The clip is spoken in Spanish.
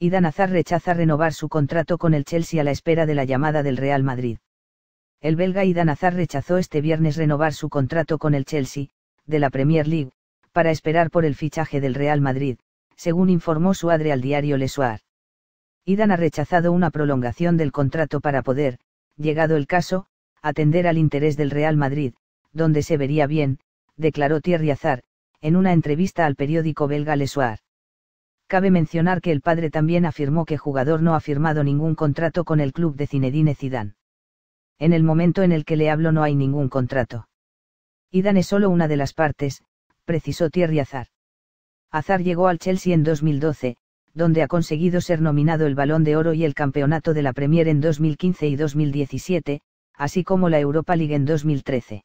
Idan Azar rechaza renovar su contrato con el Chelsea a la espera de la llamada del Real Madrid. El belga Idan Azar rechazó este viernes renovar su contrato con el Chelsea, de la Premier League, para esperar por el fichaje del Real Madrid, según informó su adre al diario Le Soir. Idan ha rechazado una prolongación del contrato para poder, llegado el caso, atender al interés del Real Madrid, donde se vería bien, declaró Thierry Azar, en una entrevista al periódico belga Le Soir. Cabe mencionar que el padre también afirmó que jugador no ha firmado ningún contrato con el club de Zinedine Zidane. En el momento en el que le hablo no hay ningún contrato. Zidane es solo una de las partes, precisó Thierry Azar. Azar llegó al Chelsea en 2012, donde ha conseguido ser nominado el Balón de Oro y el Campeonato de la Premier en 2015 y 2017, así como la Europa League en 2013.